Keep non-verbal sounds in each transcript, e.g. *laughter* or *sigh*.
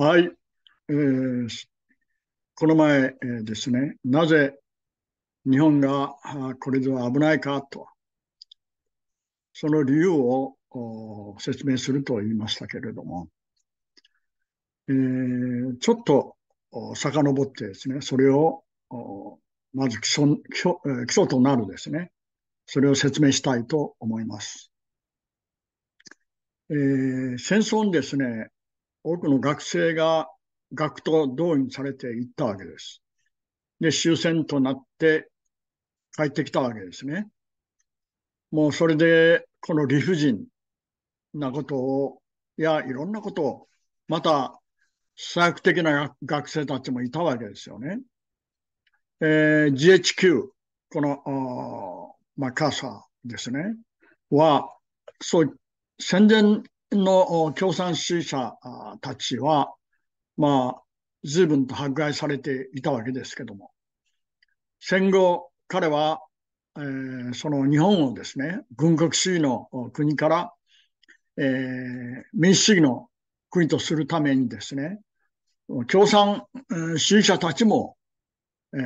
はい、えー、この前、えー、ですね、なぜ日本がこれでは危ないかと、その理由を説明すると言いましたけれども、えー、ちょっと遡ってですね、それをまず基礎基礎となるですね、それを説明したいと思います。えー、戦争にですね、多くの学生が学徒動員されていったわけです。で、終戦となって帰ってきたわけですね。もうそれで、この理不尽なことを、いや、いろんなことを、また、最悪的な学生たちもいたわけですよね。えー、GHQ、この、まあ、カーサーですね、は、そう、戦前の共産主義者たちは、まあ、随分と迫害されていたわけですけども、戦後、彼は、えー、その日本をですね、軍国主義の国から、えー、民主主義の国とするためにですね、共産主義者たちも、えー、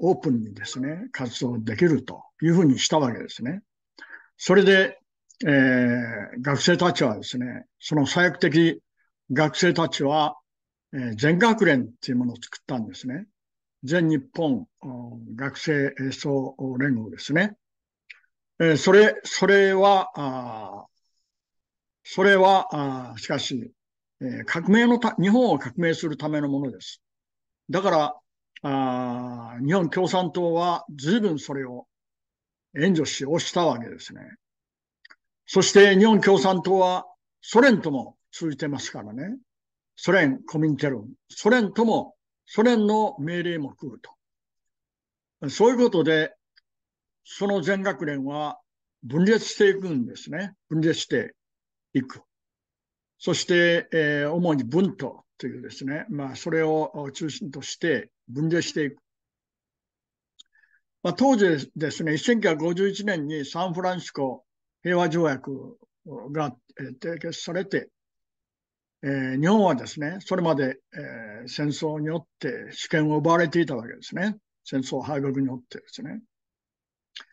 オープンにですね、活動できるというふうにしたわけですね。それで、えー、学生たちはですね、その最悪的学生たちは、えー、全学連っていうものを作ったんですね。全日本学生演奏連合ですね。えー、それ、それは、あそれは、あしかし、え革命のた、日本を革命するためのものです。だから、あ日本共産党は随分それを援助し、押したわけですね。そして日本共産党はソ連とも通じてますからね。ソ連コミンテルン、ソ連ともソ連の命令も来ると。そういうことで、その全学連は分裂していくんですね。分裂していく。そして、えー、主に文とというですね、まあ、それを中心として分裂していく。まあ、当時ですね、1951年にサンフランシスコ平和条約が締結されて、えー、日本はですね、それまで、えー、戦争によって主権を奪われていたわけですね。戦争敗北によってですね。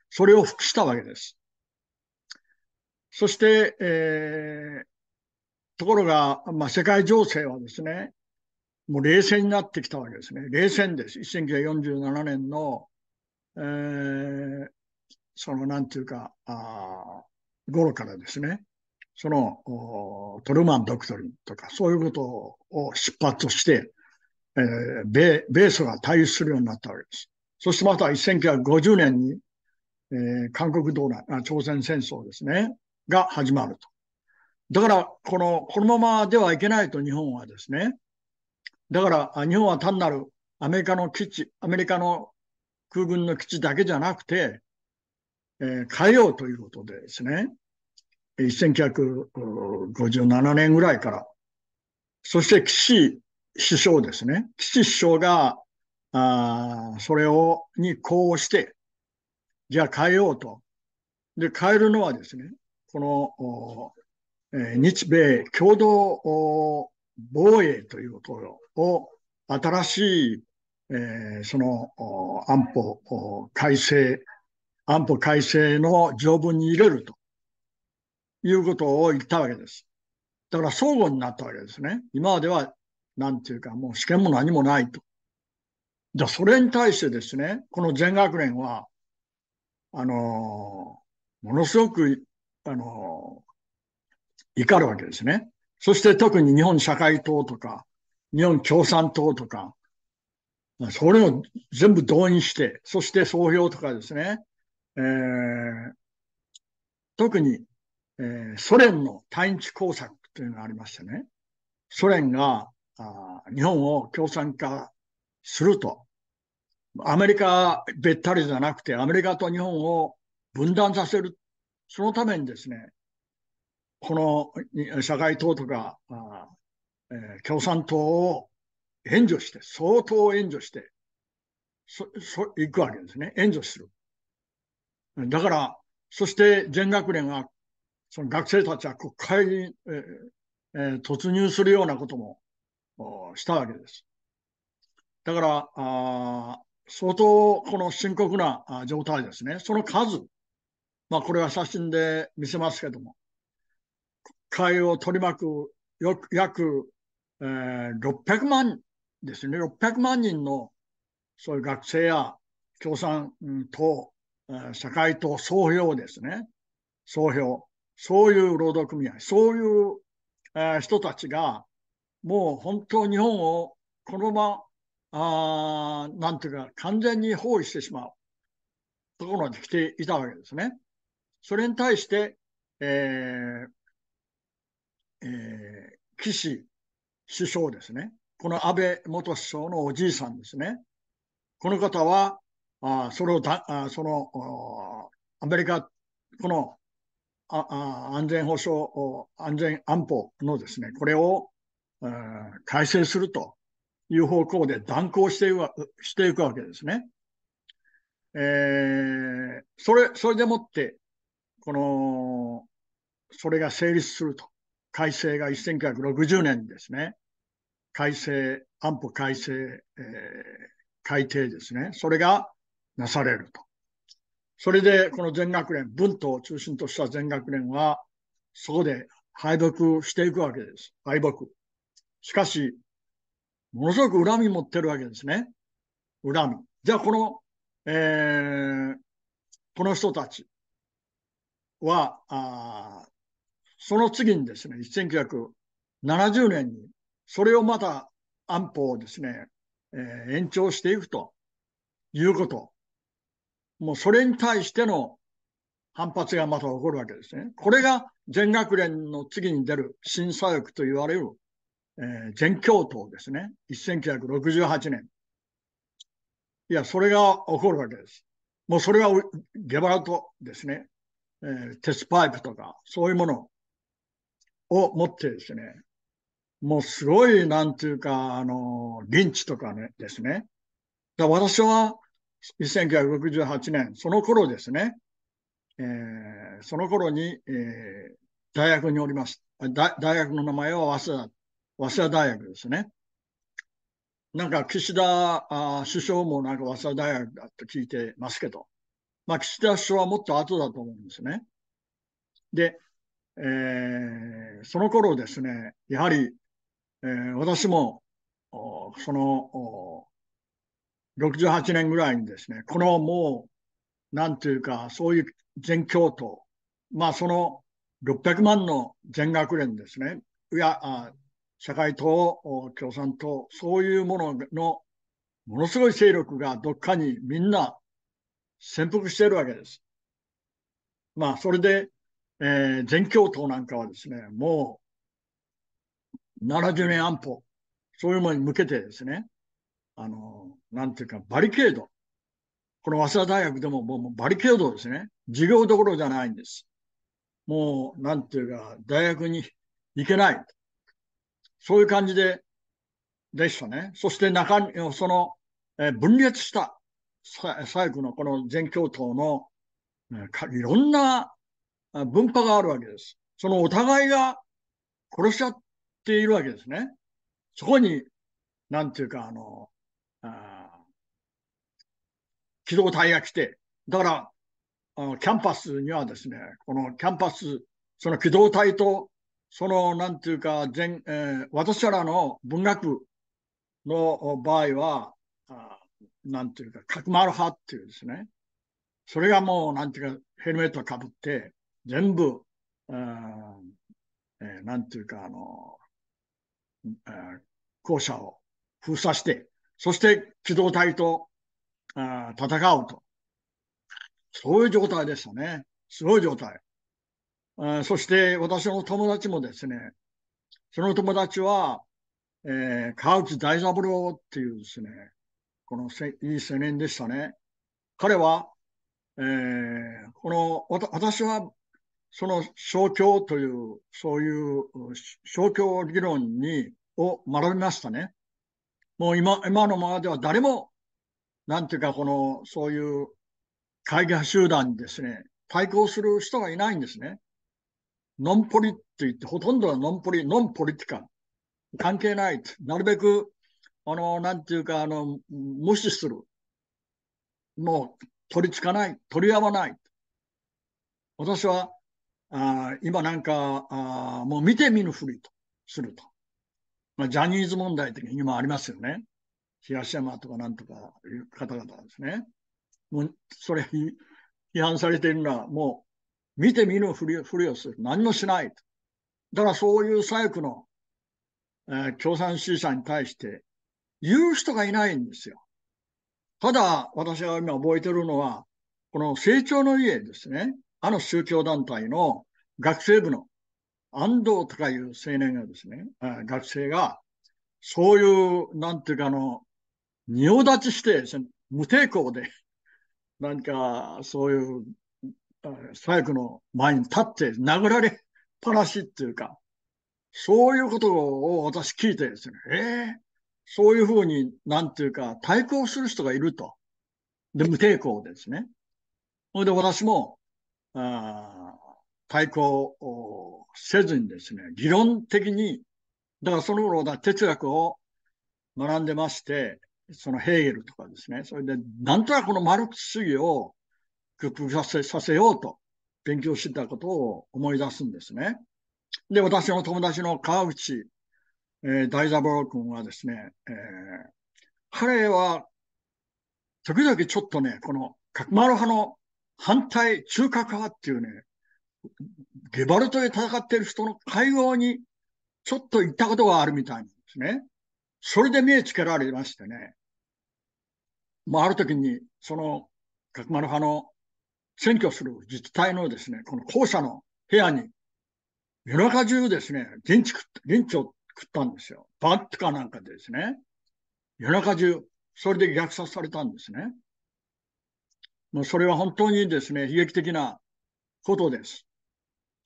それを服したわけです。そして、えー、ところが、まあ、世界情勢はですね、もう冷戦になってきたわけですね。冷戦です。1947年の、えー、その、なんていうか、あ頃からですね、そのトルマン・ドクトリンとかそういうことを出発として、えー、米米ソが対立するようになったわけです。そしてまた1950年に、えー、韓国道内あ、朝鮮戦争ですね、が始まると。だから、この、このままではいけないと日本はですね。だから、日本は単なるアメリカの基地、アメリカの空軍の基地だけじゃなくて、えー、変えようということでですね、1957年ぐらいから、そして岸首相ですね、岸首相が、あそれを、にこうして、じゃあ変えようと。で、変えるのはですね、この、えー、日米共同防衛ということを、新しい、えー、その安保改正安保改正の条文に入れるということを言ったわけです。だから相互になったわけですね。今までは、なんていうか、もう試験も何もないと。じゃあ、それに対してですね、この全学年は、あのものすごく、あの怒るわけですね。そして特に日本社会党とか、日本共産党とか、それを全部動員して、そして総評とかですね、えー、特に、えー、ソ連の対日工作というのがありましてね、ソ連があ日本を共産化すると、アメリカべったりじゃなくて、アメリカと日本を分断させる、そのためにですね、この社会党とかあ、えー、共産党を援助して、相当援助して、そ、そ、行くわけですね。援助する。だから、そして全学年は、その学生たちは国会に、ええー、突入するようなこともしたわけです。だから、あ相当この深刻な状態ですね。その数、まあこれは写真で見せますけども、国会を取り巻く約、えー、600万ですね、600万人のそういう学生や共産党、社会党総評ですね。総評。そういう労働組合、そういう、人たちが、もう本当日本をこのまま、あなんていうか、完全に包囲してしまうところまで来ていたわけですね。それに対して、えー、えー、岸首相ですね。この安倍元首相のおじいさんですね。この方は、あそれをだあそのアメリカ、このああ安全保障、安全安保のですね、これを改正するという方向で断行していくしていくわけですね。えー、それ、それでもって、この、それが成立すると。改正が1960年ですね。改正、安保改正、えー、改定ですね。それがなされると。それで、この全学連、文党を中心とした全学連は、そこで敗北していくわけです。敗北。しかし、ものすごく恨み持ってるわけですね。恨み。じゃあ、この、えー、この人たちは、あその次にですね、1970年に、それをまた安保をですね、えー、延長していくということもうそれに対しての反発がまた起こるわけですね。これが全学連の次に出る審査翼と言われる、えー、全教頭ですね。1968年。いや、それが起こるわけです。もうそれはゲバルトですね。えー、鉄パイプとか、そういうものを持ってですね、もうすごい、なんていうか、あの、リンチとかね、ですね。だ私は、1968年、その頃ですね、えー、その頃に、えー、大学におります。大学の名前は早稲田、早稲田大学ですね。なんか岸田あ首相もなんか早稲田大学だと聞いてますけど、まあ岸田首相はもっと後だと思うんですね。で、えー、その頃ですね、やはり、えー、私もその68年ぐらいにですね、このもう、なんていうか、そういう全教徒、まあその600万の全学連ですね、いや、あ社会党、共産党、そういうもののものすごい勢力がどっかにみんな潜伏しているわけです。まあそれで、えー、全教徒なんかはですね、もう70年安保、そういうものに向けてですね、あの、なんていうか、バリケード。この早稲田大学でももうバリケードですね。授業どころじゃないんです。もう、なんていうか、大学に行けない。そういう感じで、でしたね。そして中に、その、え分裂した最後のこの全教頭の、いろんな分派があるわけです。そのお互いが殺し合っているわけですね。そこに、なんていうか、あの、あ機動隊が来て、だから、あのキャンパスにはですね、このキャンパス、その機動隊と、その、なんていうか、全、えー、私らの文学の場合は、あなんていうか、角丸派っていうですね、それがもう、なんていうか、ヘルメットかぶって、全部、あえー、なんていうか、あの、えー、校舎を封鎖して、そして機動隊とあ戦うと。そういう状態でしたね。すごい状態。あそして私の友達もですね、その友達は、えー、川内大三郎っていうですね、このせいい青年でしたね。彼は、えー、この私はその勝共という、そういう勝共理論にを学びましたね。もう今、今のままでは誰も、なんていうか、この、そういう会議派集団にですね、対抗する人がいないんですね。ノンポリって言って、ほとんどはノンポリ、ノンポリティカ。関係ない。なるべく、あの、なんていうか、あの、無視する。もう、取りつかない。取り合わない。私は、あ今なんかあ、もう見て見ぬふりとすると。まあ、ジャニーズ問題的にもありますよね。東山とかなんとかいう方々ですね。もう、それ批判されているのは、もう、見て見ぬふりふりをする。何もしない。だからそういう左翼の、えー、共産主義者に対して言う人がいないんですよ。ただ、私が今覚えてるのは、この成長の家ですね。あの宗教団体の学生部の安藤とかいう青年がですね、学生が、そういう、なんていうか、あの、仁王立ちして、無抵抗で、何 *laughs* か、そういう、左翼の前に立って殴られっぱなしっていうか、そういうことを私聞いてですね、ええー、そういうふうに、なんていうか、対抗する人がいると。で、無抵抗ですね。それで私も、あ対抗をせずにですね、理論的に、だからその頃だ哲学を学んでまして、そのヘーゲルとかですね、それでなんとなくこのマルクス主義を屈服させさせようと勉強してたことを思い出すんですね。で、私の友達の川口、えー、大三郎君はですね、えー、彼は時々ちょっとね、この、角丸派の反対中核派っていうね、ゲバルトで戦ってる人の会合にちょっと行ったことがあるみたいなんですね。それで目つけられましてね。まあ、ある時に、その、角丸派の選挙する自治体のですね、この校舎の部屋に、夜中中ですね、現地食現地を食ったんですよ。バットかなんかでですね。夜中中、それで虐殺されたんですね。もうそれは本当にですね、悲劇的なことです。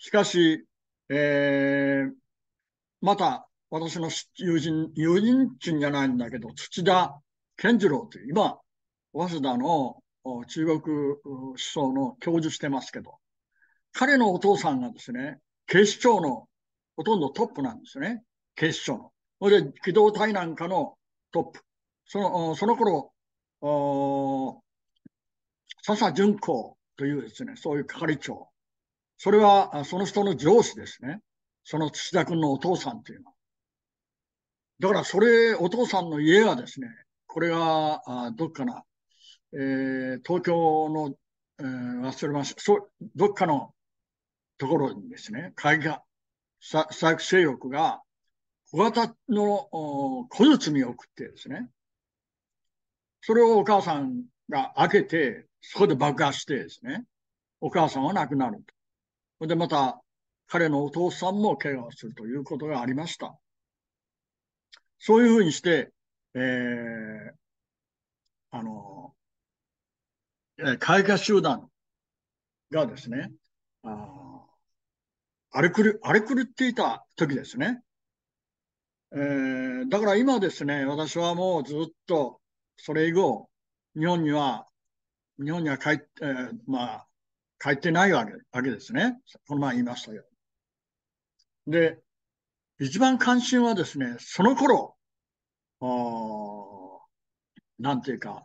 しかし、えー、また私の友人、友人ちんじゃないんだけど、土田健次郎という、今、早稲田の中国思想の教授してますけど、彼のお父さんがですね、警視庁のほとんどトップなんですね。警視庁の。それで、機動隊なんかのトップ。その、その頃、笹淳子というですね、そういう係長。それはその人の上司ですね。その土田君のお父さんというのは。だからそれ、お父さんの家がですね、これが、あどっかな、えー、東京の、えー、忘れました。そどっかのところにですね、海岸、左翼勢力が小型の小包を送ってですね、それをお母さんが開けて、そこで爆破してですね、お母さんは亡くなると。それでまた、彼のお父さんも怪我をするということがありました。そういうふうにして、えー、あの、開花集団がですね、あ荒れ狂荒れ狂っていた時ですね。えー、だから今ですね、私はもうずっと、それ以後、日本には、日本には帰って、えー、まあ、書いてないわけわけですね。この前言いましたよ。で、一番関心はですね、その頃、なんていうか、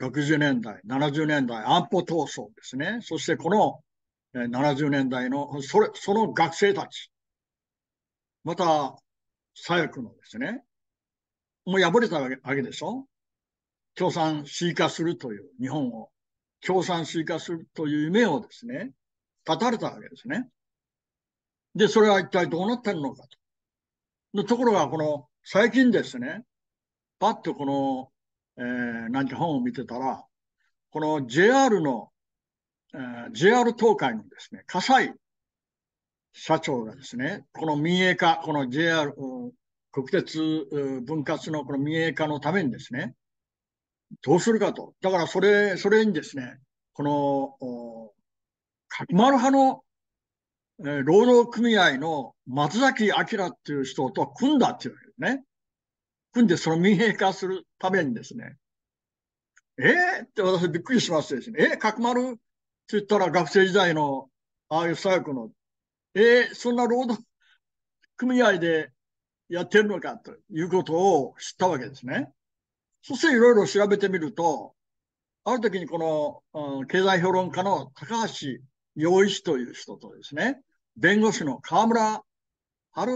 60年代、70年代、安保闘争ですね。そしてこの70年代の、それ、その学生たち。また、左翼のですね、もう破れたわけでしょ共産 C 化するという日本を共産主義化するという夢をですね、立たれたわけですね。で、それは一体どうなってるのかと。ところが、この最近ですね、パッとこの、えー、何て本を見てたら、この JR の、えー、JR 東海のですね、葛西社長がですね、この民営化、この JR、国鉄分割のこの民営化のためにですね、どうするかと。だからそれ、それにですね、この、角丸派の、えー、労働組合の松崎明っていう人と組んだっていうね。組んでその民営化するためにですね。えー、って私びっくりしましてですね。えー、角丸って言ったら学生時代のああいう左翼の、えー、そんな労働組合でやってるのかということを知ったわけですね。そしていろいろ調べてみると、ある時にこの、うん、経済評論家の高橋洋一という人とですね、弁護士の河村春、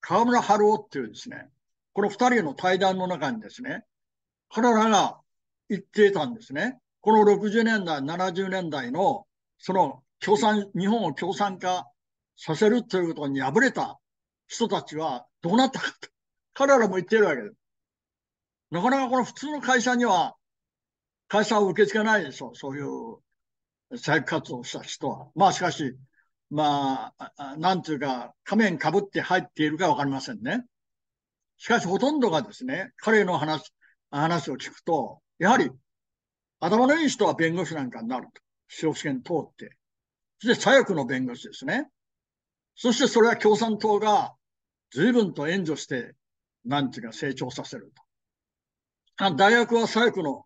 河村春夫っていうですね、この二人の対談の中にですね、彼らが言っていたんですね。この60年代、70年代の、その共産、日本を共産化させるということに敗れた人たちはどうなったかと。彼らも言っているわけです。なかなかこの普通の会社には、会社を受け付けないでしょそういう社活動をした人は。まあしかし、まあ、なんていうか、仮面かぶって入っているかわかりませんね。しかし、ほとんどがですね、彼の話、話を聞くと、やはり、頭のいい人は弁護士なんかになると。司法試験通って。そして左翼の弁護士ですね。そしてそれは共産党が随分と援助して、なんていうか成長させると。大学は左翼の、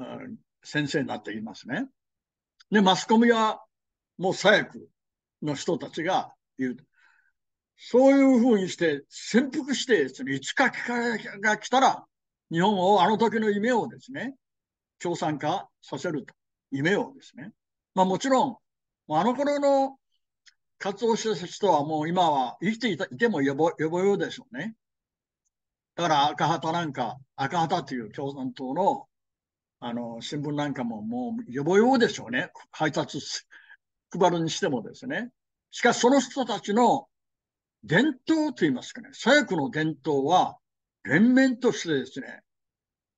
うん、先生になっていますね。で、マスコミはもう左翼の人たちが言う。そういうふうにして潜伏していつか機会が来たら、日本をあの時の夢をですね、共産化させると。夢をですね。まあもちろん、あの頃の活動した人はもう今は生きていてもよぼよぼよでしょうね。だから赤旗なんか、赤旗という共産党のあの新聞なんかももうよぼよぼでしょうね。配達配るにしてもですね。しかしその人たちの伝統と言いますかね、左翼の伝統は連綿としてですね、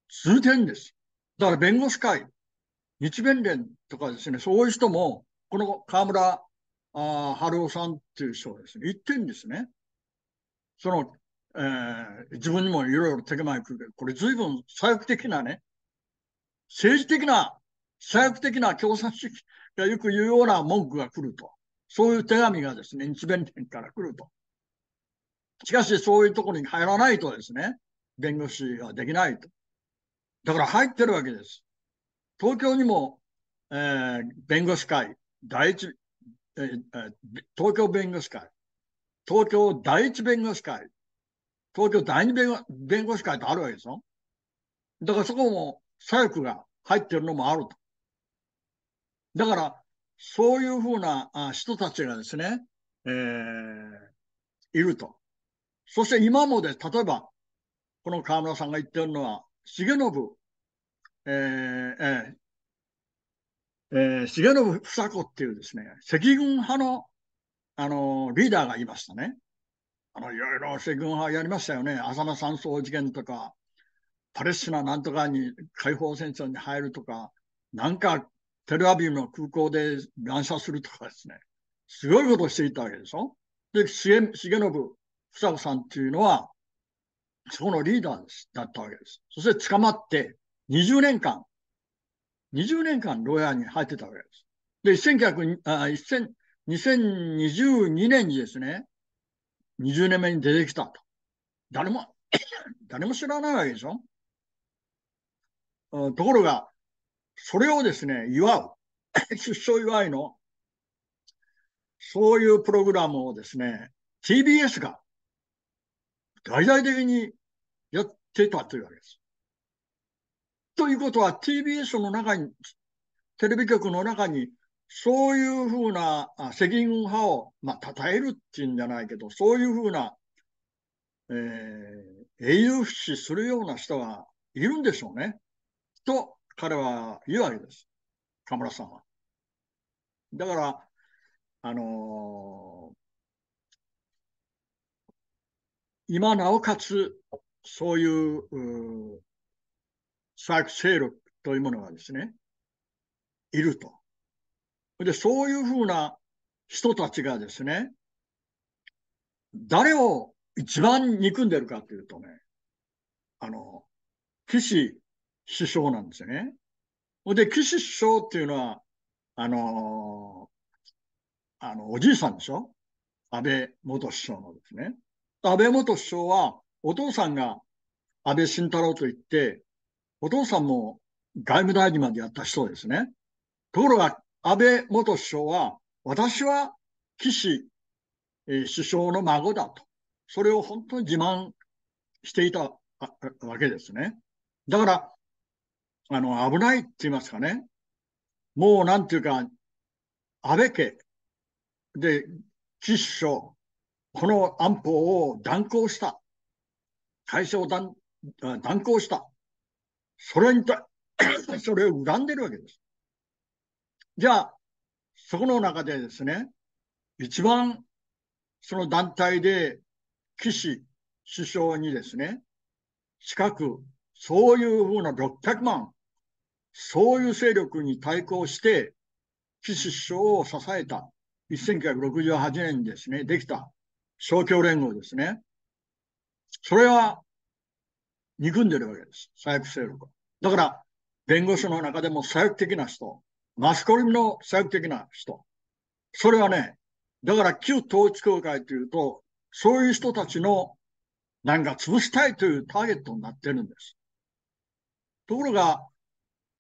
数点です。だから弁護士会、日弁連とかですね、そういう人も、この河村あ春夫さんっていう人はですね、言ってんですね。そのえー、自分にもいろいろ手前が来るけど、これ随分左翼的なね、政治的な、左翼的な共産主義がよく言うような文句が来ると。そういう手紙がですね、日弁連から来ると。しかし、そういうところに入らないとですね、弁護士はできないと。だから入ってるわけです。東京にも、えー、弁護士会、第一、えー、東京弁護士会、東京第一弁護士会、東京第二弁護弁護士会ってあるわけですよ。だからそこも左翼が入ってるのもあると。だから、そういうふうな人たちがですね、えー、いると。そして今もで、例えば、この河村さんが言ってるのは、重信、ええー、えー、重信房子っていうですね、赤軍派の、あのー、リーダーがいましたね。あの、いろいろ西軍派やりましたよね。浅間山荘事件とか、パレスチナなんとかに解放戦争に入るとか、なんかテルアビブの空港で乱射するとかですね。すごいことをしていたわけでしょ。で、重信房子さんっていうのは、そこのリーダーですだったわけです。そして捕まって20年間、20年間牢屋に入ってたわけです。で、1900あ1 0 2022年にですね、20年目に出てきたと。誰も、*coughs* 誰も知らないわけでしょところが、それをですね、祝う。*coughs* 出生祝いの、そういうプログラムをですね、TBS が大々的にやってたというわけです。ということは TBS の中に、テレビ局の中にそういうふうな赤軍派を、まあ、称えるっていうんじゃないけど、そういうふうな、えー、英雄不死するような人がいるんでしょうね。と、彼は言うわけです。田村さんは。だから、あのー、今なおかつ、そういう、左翼勢力というものがですね、いると。で、そういうふうな人たちがですね、誰を一番憎んでるかっていうとね、あの、岸首相なんですよね。で、岸首相っていうのは、あのー、あの、おじいさんでしょ安倍元首相のですね。安倍元首相は、お父さんが安倍晋太郎と言って、お父さんも外務大臣までやった人ですね。ところが、安倍元首相は、私は岸首相の孫だと。それを本当に自慢していたわけですね。だから、あの、危ないって言いますかね。もうなんていうか、安倍家で岸首相、この安保を断行した。解消断断行した。それにた、*coughs* それを恨んでるわけです。じゃあ、そこの中でですね、一番その団体で岸首相にですね、近く、そういうふうな600万、そういう勢力に対抗して、岸首相を支えた、1968年にですね、できた勝共連合ですね。それは、憎んでるわけです。左翼勢力は。だから、弁護士の中でも左翼的な人、マスコミの最適的な人。それはね、だから旧統一協会というと、そういう人たちのなんか潰したいというターゲットになってるんです。ところが、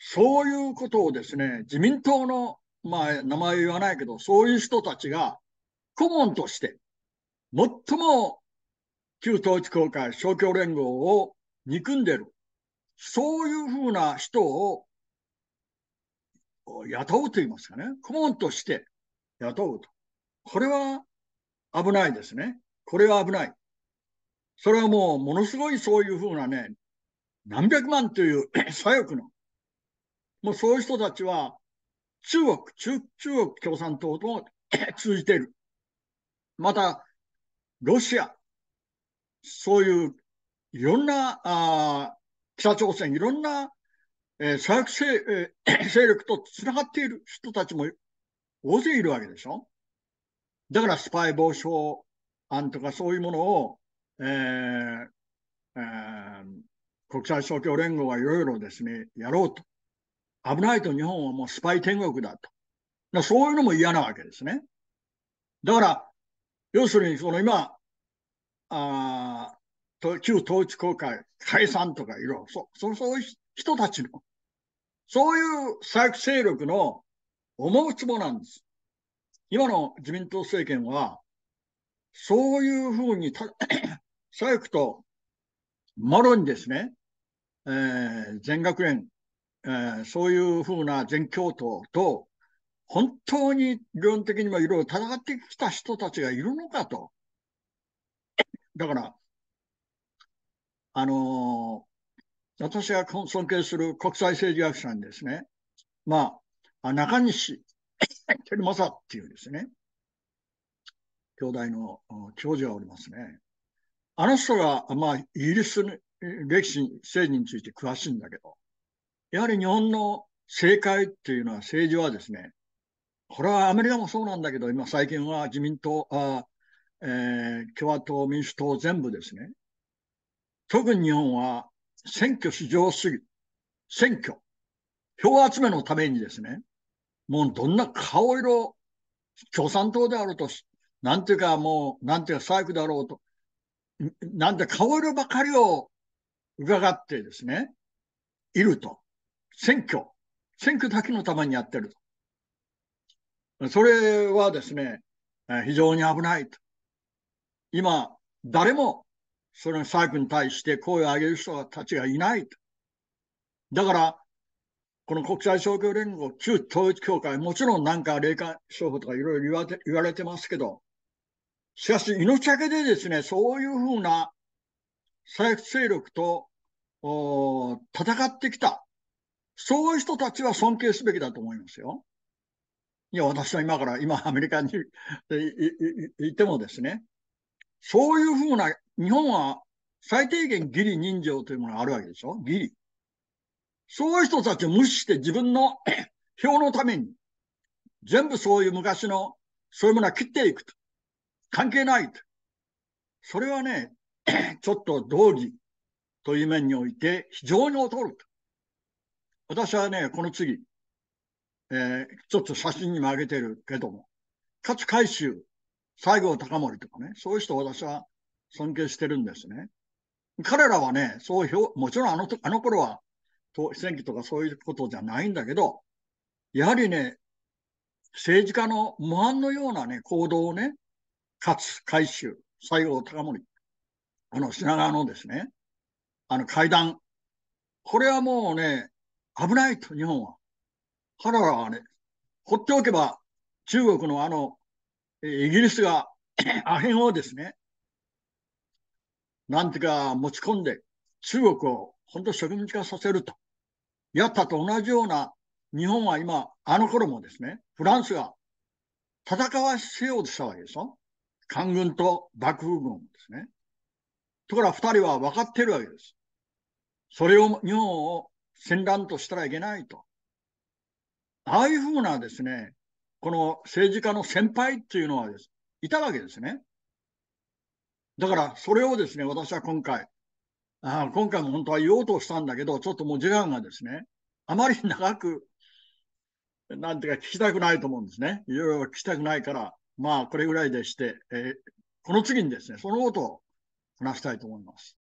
そういうことをですね、自民党の、まあ名前言わないけど、そういう人たちが顧問として、最も旧統一協会、勝共連合を憎んでる。そういうふうな人を雇うと言いますかね、顧問として雇うと。これは危ないですね。これは危ない。それはもうものすごいそういうふうなね、何百万という *coughs* 左翼の、もうそういう人たちは中国、中中国共産党と *coughs* 通じている。また、ロシア、そういういろんなあ北朝鮮、いろんなえー、左翼勢,、えー、*clears throat* 勢力とつながっている人たちも大勢いるわけでしょだからスパイ防止法案とかそういうものを、えーえー、国際勝共連合はいろいろですね、やろうと。危ないと日本はもうスパイ天国だと。そういうのも嫌なわけですね。だから、要するにその今、あ旧統一公会解散とかいろいろ、そ、そ、そういう人たちのそういう左翼勢力の思うつぼなんです。今の自民党政権は、そういうふうに *coughs* 左翼ともろにですね、えー、全学園、えー、そういうふうな全教頭と、本当に理論的にもいろいろ戦ってきた人たちがいるのかと。だから、あの私が尊敬する国際政治学者にですね、まあ、中西 *coughs* 照正っていうですね、兄弟の教授がおりますね。あの人が、まあ、イギリスの歴史、政治について詳しいんだけど、やはり日本の政界っていうのは政治はですね、これはアメリカもそうなんだけど、今最近は自民党、あえー、共和党、民主党全部ですね。特に日本は選挙市上主義、選挙、票集めのためにですね、もうどんな顔色、共産党であろうと、なんていうかもう、なんていうか左翼だろうと、なんて顔色ばかりを伺ってですね、いると。選挙、選挙だけのためにやってると。それはですね、非常に危ないと。今、誰もそれのクルに対して声を上げる人たちがいないだから、この国際勝共連合、旧統一協会、もちろんなんか霊感商法とかいろいろ言わ言われてますけど、しかし命懸けでですね、そういうふうな左翼勢力と戦ってきた。そういう人たちは尊敬すべきだと思いますよ。いや、私は今から、今アメリカに行ってもですね、そういうふうな日本は最低限義理人情というものがあるわけでしょ義理。そういう人たちを無視して自分の票 *coughs* のために、全部そういう昔の、そういうものは切っていくと。関係ないと。それはね、*coughs* ちょっと道義という面において非常に劣ると。私はね、この次、えー、ちょっと写真にも上げてるけども、勝海舟、西郷隆盛とかね、そういう人を私は尊敬してるんですね。彼らはね、そう表、もちろんあの、あの頃は、党選挙とかそういうことじゃないんだけど、やはりね、政治家の模範のようなね、行動をね、勝海舟、西郷隆盛、あの品川のですね、あの階段、これはもうね、危ないと、日本は。彼らはね、放っておけば、中国のあの、イギリスが、*clears throat* アヘンをですね、なんてか持ち込んで、中国を本当植民地化させると。やったと同じような、日本は今、あの頃もですね、フランスが戦わせようとしたわけですよ。官軍と幕府軍ですね。ところが二人は分かってるわけです。それを、日本を戦乱としたらいけないと。ああいうふうなですね、この政治家の先輩っていうのはです、いたわけですね。だから、それをですね、私は今回、あ今回も本当は言おうとしたんだけど、ちょっともう時間がですね、あまり長く、なんていうか聞きたくないと思うんですね。いろいろ聞きたくないから、まあ、これぐらいでして、えー、この次にですね、そのことを話したいと思います。